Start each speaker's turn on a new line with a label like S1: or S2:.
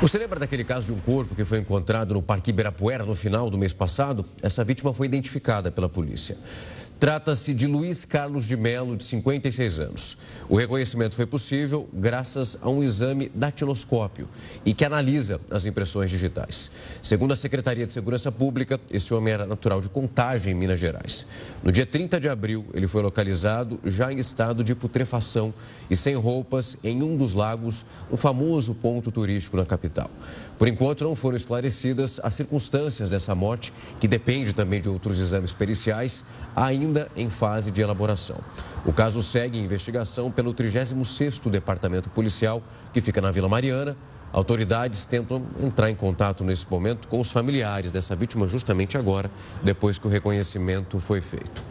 S1: Você lembra daquele caso de um corpo que foi encontrado no Parque Ibirapuera no final do mês passado? Essa vítima foi identificada pela polícia. Trata-se de Luiz Carlos de Melo, de 56 anos. O reconhecimento foi possível graças a um exame datiloscópio e que analisa as impressões digitais. Segundo a Secretaria de Segurança Pública, esse homem era natural de Contagem, em Minas Gerais. No dia 30 de abril, ele foi localizado já em estado de putrefação e sem roupas em um dos lagos, um famoso ponto turístico na capital. Por enquanto, não foram esclarecidas as circunstâncias dessa morte, que depende também de outros exames periciais. Ainda ainda em fase de elaboração. O caso segue em investigação pelo 36º Departamento Policial, que fica na Vila Mariana. Autoridades tentam entrar em contato nesse momento com os familiares dessa vítima justamente agora,
S2: depois que o reconhecimento foi feito.